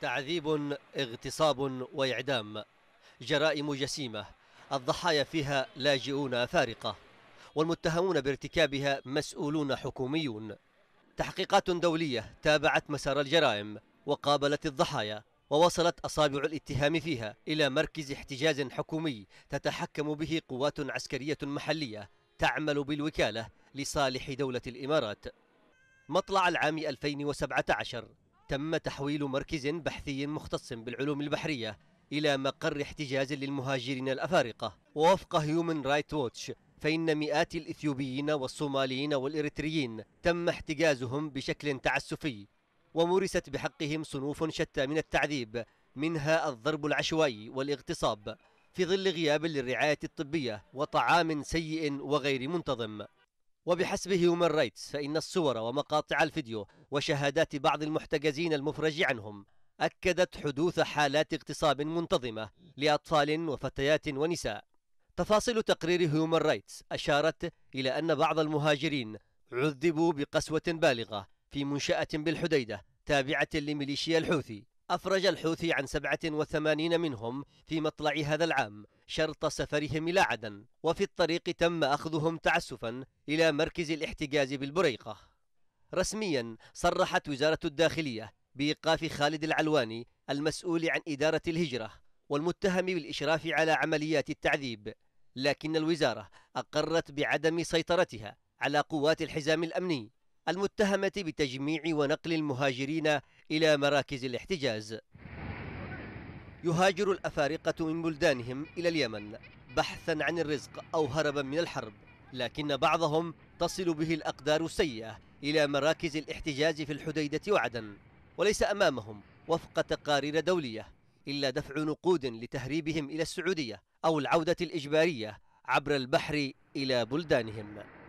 تعذيب اغتصاب واعدام جرائم جسيمه الضحايا فيها لاجئون افارقه والمتهمون بارتكابها مسؤولون حكوميون تحقيقات دوليه تابعت مسار الجرائم وقابلت الضحايا ووصلت أصابع الاتهام فيها إلى مركز احتجاز حكومي تتحكم به قوات عسكرية محلية تعمل بالوكالة لصالح دولة الإمارات مطلع العام 2017 تم تحويل مركز بحثي مختص بالعلوم البحرية إلى مقر احتجاز للمهاجرين الأفارقة ووفق هيومن رايت ووتش فإن مئات الإثيوبيين والصوماليين والإريتريين تم احتجازهم بشكل تعسفي ومورست بحقهم صنوف شتى من التعذيب منها الضرب العشوائي والاغتصاب في ظل غياب للرعاية الطبية وطعام سيء وغير منتظم وبحسب هيومن رايتس فإن الصور ومقاطع الفيديو وشهادات بعض المحتجزين المفرج عنهم أكدت حدوث حالات اغتصاب منتظمة لأطفال وفتيات ونساء تفاصيل تقرير هيومن رايتس أشارت إلى أن بعض المهاجرين عذبوا بقسوة بالغة في منشأة بالحديدة تابعة لميليشيا الحوثي أفرج الحوثي عن 87 منهم في مطلع هذا العام شرط سفرهم إلى عدن وفي الطريق تم أخذهم تعسفا إلى مركز الاحتجاز بالبريقة رسميا صرحت وزارة الداخلية بإيقاف خالد العلواني المسؤول عن إدارة الهجرة والمتهم بالإشراف على عمليات التعذيب لكن الوزارة أقرت بعدم سيطرتها على قوات الحزام الأمني المتهمة بتجميع ونقل المهاجرين إلى مراكز الاحتجاز يهاجر الأفارقة من بلدانهم إلى اليمن بحثا عن الرزق أو هربا من الحرب لكن بعضهم تصل به الأقدار السيئة إلى مراكز الاحتجاز في الحديدة وعدن وليس أمامهم وفق تقارير دولية إلا دفع نقود لتهريبهم إلى السعودية أو العودة الإجبارية عبر البحر إلى بلدانهم